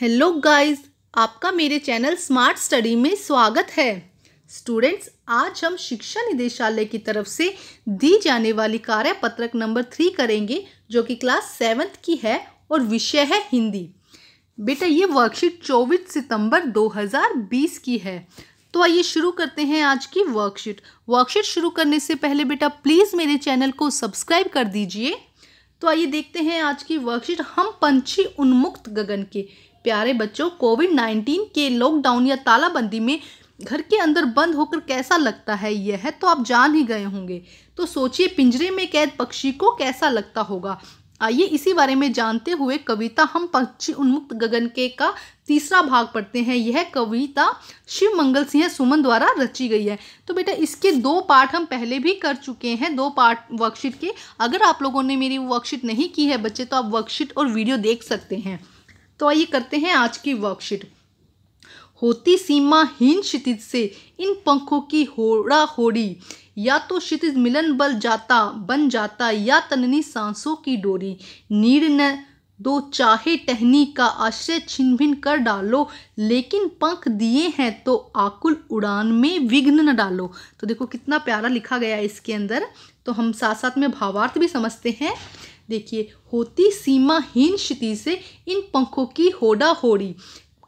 hello guys आपका मेरे channel smart study में स्वागत है स्टूडेंट्स आज हम शिक्षा निदेशालय की तरफ से दी जाने वाली कार्य पत्रक नंबर थ्री करेंगे जो कि क्लास सेवन्थ की है और विषय है हिंदी बेटा ये वर्कशीट 24 सितंबर 2020 की है तो आइए शुरू करते हैं आज की वर्कशीट वर्कशीट शुरू करने से पहले बेटा प्लीज़ मेरे चैनल को सब्सक्राइब कर दीजिए तो आइए देखते हैं आज की वर्कशीट हम पंछी उन्मुक्त गगन के प्यारे बच्चों कोविड नाइन्टीन के लॉकडाउन या तालाबंदी में घर के अंदर बंद होकर कैसा लगता है यह है तो आप जान ही गए होंगे तो सोचिए पिंजरे में कैद पक्षी को कैसा लगता होगा आइए इसी बारे में जानते हुए कविता हम पक्षी उन्मुक्त गगन के का तीसरा भाग पढ़ते हैं यह कविता शिव मंगल सिंह सुमन द्वारा रची गई है तो बेटा इसके दो पार्ट हम पहले भी कर चुके हैं दो पार्ट वर्कशीट के अगर आप लोगों ने मेरी वर्कशीट नहीं की है बच्चे तो आप वर्कशीट और वीडियो देख सकते हैं तो आइए करते हैं आज की वर्कशीट होती सीमाहीन क्षितिज से इन पंखों की होड़ा होड़ी या तो क्षितिज मिलन बल जाता बन जाता या तननी सांसों की डोरी नीर न दो चाहे टहनी का आश्रय छिन भिन कर डालो लेकिन पंख दिए हैं तो आकुल उड़ान में विघ्न न डालो तो देखो कितना प्यारा लिखा गया है इसके अंदर तो हम साथ साथ में भावार्थ भी समझते हैं देखिए होती सीमाहीन क्षिति से इन पंखों की होड़ा होड़ी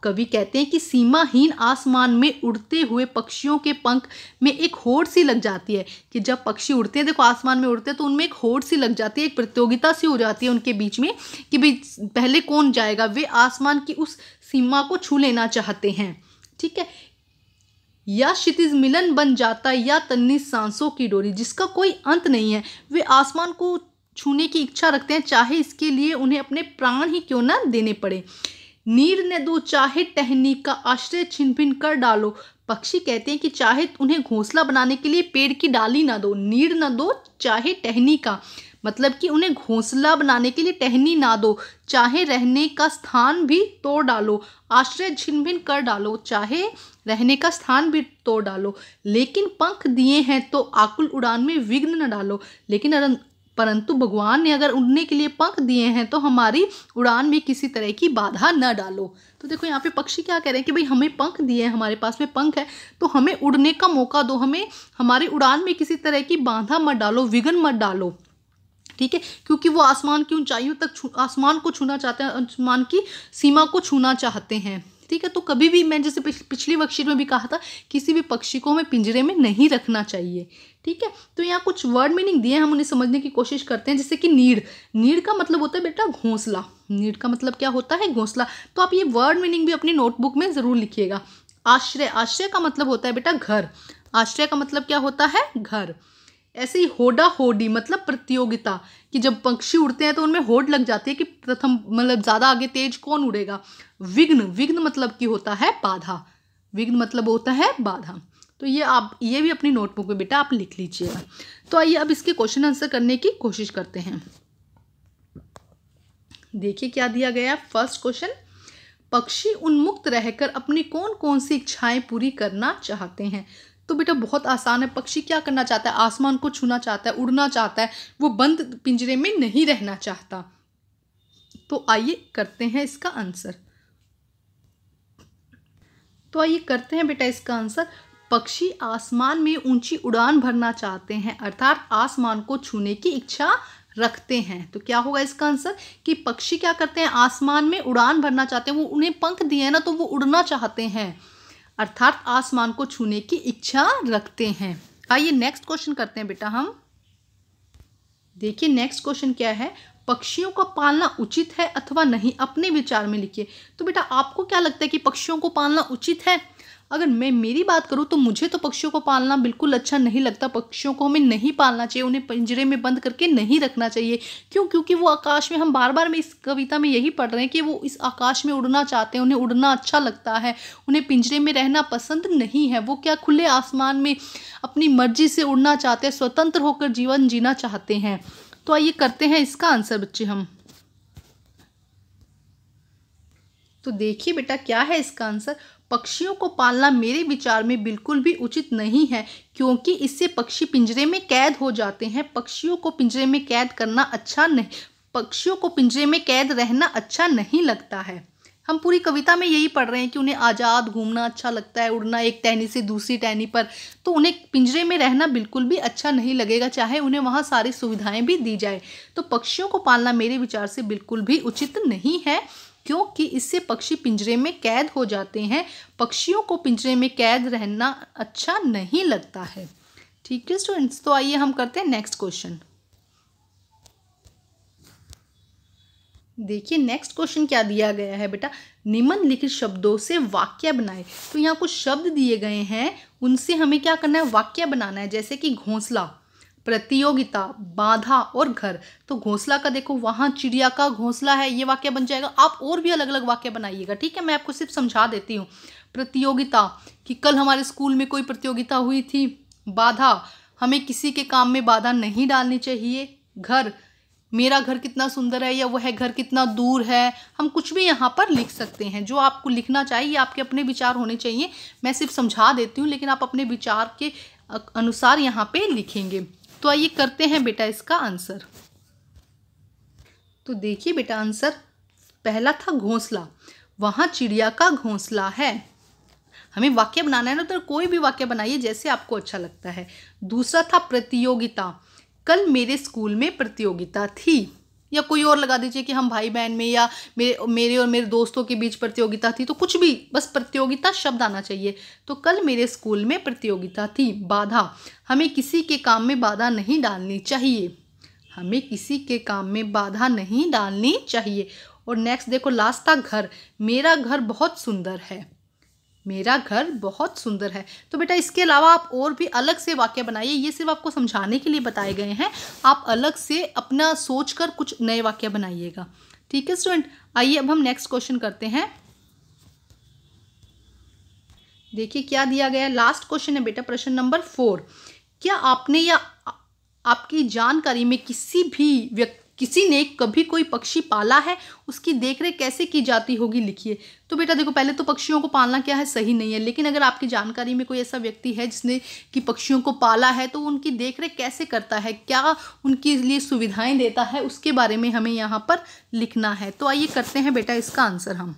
कवि कहते हैं कि सीमाहीन आसमान में उड़ते हुए पक्षियों के पंख में एक होड़ सी लग जाती है कि जब पक्षी उड़ते हैं देखो आसमान में उड़ते हैं तो उनमें एक होड़ सी लग जाती है एक प्रतियोगिता सी हो जाती है उनके बीच में कि भाई पहले कौन जाएगा वे आसमान की उस सीमा को छू लेना चाहते हैं ठीक है या क्षितिज मिलन बन जाता है या तन्नी सांसों की डोरी जिसका कोई अंत नहीं है वे आसमान को छूने की इच्छा रखते हैं चाहे इसके लिए उन्हें अपने प्राण ही क्यों ना देने पड़े नीर ने दो चाहे टहनी का आश्रय छिन भिन कर डालो पक्षी कहते हैं कि चाहे उन्हें घोंसला बनाने के लिए पेड़ की डाली ना दो नीर ना दो चाहे टहनी का मतलब कि उन्हें घोंसला बनाने के लिए टहनी ना दो चाहे रहने का स्थान भी तोड़ डालो आश्रय छिन भिन कर डालो चाहे रहने का स्थान भी तोड़ डालो लेकिन पंख दिए हैं तो आकुल उड़ान में विघ्न न डालो लेकिन परंतु भगवान ने अगर उड़ने के लिए पंख दिए हैं तो हमारी उड़ान में किसी तरह की बाधा न डालो तो देखो यहाँ पे पक्षी क्या कह रहे हैं कि भाई हमें पंख दिए हैं हमारे पास में पंख है तो हमें उड़ने का मौका दो हमें हमारी उड़ान में किसी तरह की बाधा मत डालो विघन मत डालो ठीक है क्योंकि वो आसमान की ऊंचाइयों तक आसमान को छूना चाहते हैं आसमान की सीमा को छूना चाहते हैं ठीक है तो कभी भी मैं जैसे पिछ, पिछली वर्कशीट में भी कहा था किसी भी पक्षी को हमें पिंजरे में नहीं रखना चाहिए ठीक है तो यहाँ कुछ वर्ड मीनिंग दिए हम उन्हें समझने की कोशिश करते हैं जैसे कि नीड नीड का मतलब होता है बेटा घोंसला नीड का मतलब क्या होता है घोंसला तो आप ये वर्ड मीनिंग भी अपनी नोटबुक में ज़रूर लिखिएगा आश्रय आश्रय का मतलब होता है बेटा घर आश्रय का मतलब क्या होता है घर ऐसे ही होडा होडी मतलब प्रतियोगिता कि जब पक्षी उड़ते हैं तो उनमें होड लग जाती है कि प्रथम मतलब ज़्यादा आगे तेज कौन उड़ेगा विघ्न विघ्न मतलब कि होता है बाधा विघ्न मतलब होता है बाधा तो ये आप ये भी अपनी नोटबुक में बेटा आप लिख लीजिएगा तो आइए अब इसके क्वेश्चन आंसर करने की कोशिश करते हैं देखिए क्या दिया गया है फर्स्ट क्वेश्चन पक्षी उन्मुक्त रहकर अपनी कौन कौन सी इच्छाएं पूरी करना चाहते हैं तो बेटा बहुत आसान है पक्षी क्या करना चाहता है आसमान को छूना चाहता है उड़ना चाहता है वो बंद पिंजरे में नहीं रहना चाहता तो आइए करते हैं इसका आंसर तो आइए करते हैं बेटा इसका आंसर पक्षी आसमान में ऊंची उड़ान भरना चाहते हैं अर्थात आसमान को छूने की इच्छा रखते हैं तो क्या होगा इसका आंसर कि पक्षी क्या करते हैं आसमान में उड़ान भरना चाहते हैं वो उन्हें पंख दिए ना तो वो उड़ना चाहते हैं अर्थात आसमान को छूने की इच्छा रखते हैं आइए नेक्स्ट क्वेश्चन करते हैं बेटा हम देखिए नेक्स्ट क्वेश्चन क्या है पक्षियों का पालना उचित है अथवा नहीं अपने विचार में लिखिए तो बेटा आपको क्या लगता है कि पक्षियों को पालना उचित है अगर मैं मेरी बात करूँ तो मुझे तो पक्षियों को पालना बिल्कुल अच्छा नहीं लगता पक्षियों को हमें नहीं पालना चाहिए उन्हें पिंजरे में बंद करके नहीं रखना चाहिए क्यों क्योंकि वो आकाश में हम बार बार में इस कविता में यही पढ़ रहे हैं कि वो इस आकाश में उड़ना चाहते हैं उन्हें उड़ना अच्छा लगता है उन्हें पिंजरे में रहना पसंद नहीं है वो क्या खुले आसमान में अपनी मर्जी से उड़ना चाहते हैं स्वतंत्र होकर जीवन जीना चाहते हैं तो आइए करते हैं इसका आंसर बच्चे हम तो देखिए बेटा क्या है इसका आंसर पक्षियों को पालना मेरे विचार में बिल्कुल भी उचित नहीं है क्योंकि इससे पक्षी पिंजरे में कैद हो जाते हैं पक्षियों को पिंजरे में कैद करना अच्छा नहीं पक्षियों को पिंजरे में कैद रहना अच्छा नहीं लगता है हम पूरी कविता में यही पढ़ रहे हैं कि उन्हें आज़ाद घूमना अच्छा लगता है उड़ना एक टहनी से दूसरी टहनी पर तो उन्हें पिंजरे में रहना बिल्कुल भी अच्छा नहीं लगेगा चाहे उन्हें वहाँ सारी सुविधाएं भी दी जाए तो पक्षियों को पालना मेरे विचार से बिल्कुल भी उचित नहीं है क्योंकि इससे पक्षी पिंजरे में कैद हो जाते हैं पक्षियों को पिंजरे में कैद रहना अच्छा नहीं लगता है ठीक है स्टूडेंट्स तो आइए हम करते हैं नेक्स्ट क्वेश्चन देखिए नेक्स्ट क्वेश्चन क्या दिया गया है बेटा निम्नलिखित शब्दों से वाक्य बनाए तो यहाँ कुछ शब्द दिए गए हैं उनसे हमें क्या करना है वाक्य बनाना है जैसे कि घोंसला प्रतियोगिता बाधा और घर तो घोंसला का देखो वहाँ चिड़िया का घोंसला है ये वाक्य बन जाएगा आप और भी अलग अलग वाक्य बनाइएगा ठीक है मैं आपको सिर्फ समझा देती हूँ प्रतियोगिता कि कल हमारे स्कूल में कोई प्रतियोगिता हुई थी बाधा हमें किसी के काम में बाधा नहीं डालनी चाहिए घर मेरा घर कितना सुंदर है या वह घर कितना दूर है हम कुछ भी यहाँ पर लिख सकते हैं जो आपको लिखना चाहिए आपके अपने विचार होने चाहिए मैं सिर्फ समझा देती हूँ लेकिन आप अपने विचार के अनुसार यहाँ पे लिखेंगे तो आइए करते हैं बेटा इसका आंसर तो देखिए बेटा आंसर पहला था घोंसला वहां चिड़िया का घोंसला है हमें वाक्य बनाना है ना तो कोई भी वाक्य बनाइए जैसे आपको अच्छा लगता है दूसरा था प्रतियोगिता कल मेरे स्कूल में प्रतियोगिता थी या कोई और लगा दीजिए कि हम भाई बहन में या मेरे मेरे और मेरे दोस्तों के बीच प्रतियोगिता थी तो कुछ भी बस प्रतियोगिता शब्द आना चाहिए तो कल मेरे स्कूल में प्रतियोगिता थी बाधा हमें किसी के काम में बाधा नहीं डालनी चाहिए हमें किसी के काम में बाधा नहीं डालनी चाहिए और नेक्स्ट देखो लास्ट था घर मेरा घर बहुत सुंदर है मेरा घर बहुत सुंदर है तो बेटा इसके अलावा आप और भी अलग से वाक्य बनाइए ये सिर्फ आपको समझाने के लिए बताए गए हैं आप अलग से अपना सोच कर कुछ नए वाक्य बनाइएगा ठीक है स्टूडेंट आइए अब हम नेक्स्ट क्वेश्चन करते हैं देखिए क्या दिया गया है लास्ट क्वेश्चन है बेटा प्रश्न नंबर फोर क्या आपने या आपकी जानकारी में किसी भी व्यक्ति किसी ने कभी कोई पक्षी पाला है उसकी देखरेख कैसे की जाती होगी लिखिए तो बेटा देखो पहले तो पक्षियों को पालना क्या है सही नहीं है लेकिन अगर आपकी जानकारी में कोई ऐसा व्यक्ति है जिसने कि पक्षियों को पाला है तो उनकी देखरेख कैसे करता है क्या उनके लिए सुविधाएं देता है उसके बारे में हमें यहाँ पर लिखना है तो आइए करते हैं बेटा इसका आंसर हम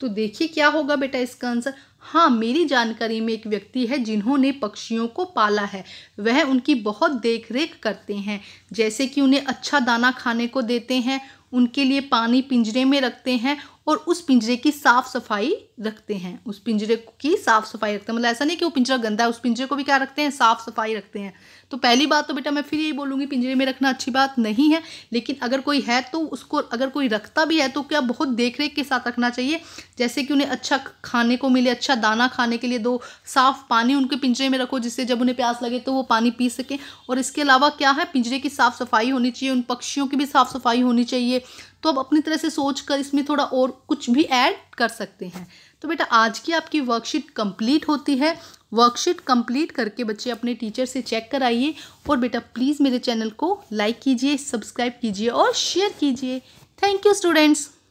तो देखिए क्या होगा बेटा इसका आंसर हाँ मेरी जानकारी में एक व्यक्ति है जिन्होंने पक्षियों को पाला है वह उनकी बहुत देख रेख करते हैं जैसे कि उन्हें अच्छा दाना खाने को देते हैं उनके लिए पानी पिंजरे में रखते हैं और उस पिंजरे की साफ़ सफाई रखते हैं उस पिंजरे की साफ़ सफाई रखते हैं मतलब ऐसा नहीं कि वो पिंजरा गंदा है उस पिंजरे को भी क्या रखते हैं साफ़ सफाई रखते हैं तो पहली बात तो बेटा मैं फिर यही बोलूँगी पिंजरे में रखना अच्छी बात नहीं है लेकिन अगर कोई है तो उसको अगर कोई रखता भी है तो क्या बहुत देख रेख के साथ रखना चाहिए जैसे कि उन्हें अच्छा खाने को मिले अच्छा दाना खाने के लिए दो साफ़ पानी उनके पिंजरे में रखो जिससे जब उन्हें प्यास लगे तो वो पानी पी सकें और इसके अलावा क्या है पिंजरे की साफ़ सफाई होनी चाहिए उन पक्षियों की भी साफ़ सफाई होनी चाहिए तो आप अपनी तरह से सोच कर इसमें थोड़ा और कुछ भी ऐड कर सकते हैं तो बेटा आज की आपकी वर्कशीट कंप्लीट होती है वर्कशीट कंप्लीट करके बच्चे अपने टीचर से चेक कराइए और बेटा प्लीज़ मेरे चैनल को लाइक कीजिए सब्सक्राइब कीजिए और शेयर कीजिए थैंक यू स्टूडेंट्स